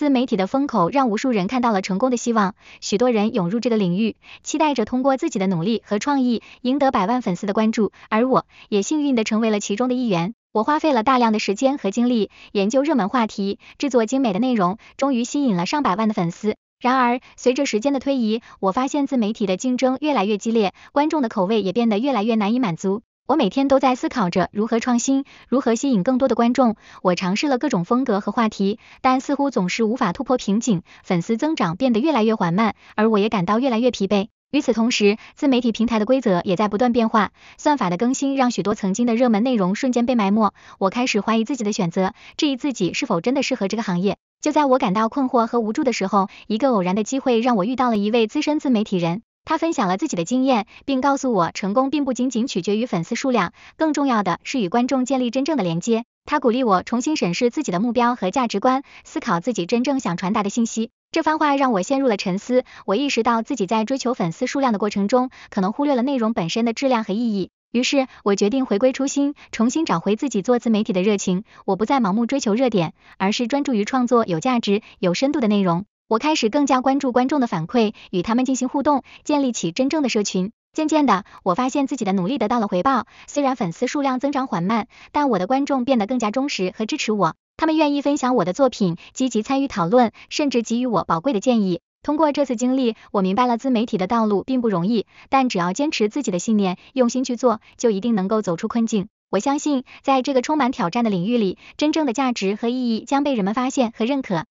自媒体的风口让无数人看到了成功的希望，许多人涌入这个领域，期待着通过自己的努力和创意赢得百万粉丝的关注。而我也幸运地成为了其中的一员。我花费了大量的时间和精力研究热门话题，制作精美的内容，终于吸引了上百万的粉丝。然而，随着时间的推移，我发现自媒体的竞争越来越激烈，观众的口味也变得越来越难以满足。我每天都在思考着如何创新，如何吸引更多的观众。我尝试了各种风格和话题，但似乎总是无法突破瓶颈，粉丝增长变得越来越缓慢，而我也感到越来越疲惫。与此同时，自媒体平台的规则也在不断变化，算法的更新让许多曾经的热门内容瞬间被埋没。我开始怀疑自己的选择，质疑自己是否真的适合这个行业。就在我感到困惑和无助的时候，一个偶然的机会让我遇到了一位资深自媒体人。他分享了自己的经验，并告诉我，成功并不仅仅取决于粉丝数量，更重要的是与观众建立真正的连接。他鼓励我重新审视自己的目标和价值观，思考自己真正想传达的信息。这番话让我陷入了沉思，我意识到自己在追求粉丝数量的过程中，可能忽略了内容本身的质量和意义。于是，我决定回归初心，重新找回自己做自媒体的热情。我不再盲目追求热点，而是专注于创作有价值、有深度的内容。我开始更加关注观众的反馈，与他们进行互动，建立起真正的社群。渐渐的，我发现自己的努力得到了回报。虽然粉丝数量增长缓慢，但我的观众变得更加忠实和支持我。他们愿意分享我的作品，积极参与讨论，甚至给予我宝贵的建议。通过这次经历，我明白了自媒体的道路并不容易，但只要坚持自己的信念，用心去做，就一定能够走出困境。我相信，在这个充满挑战的领域里，真正的价值和意义将被人们发现和认可。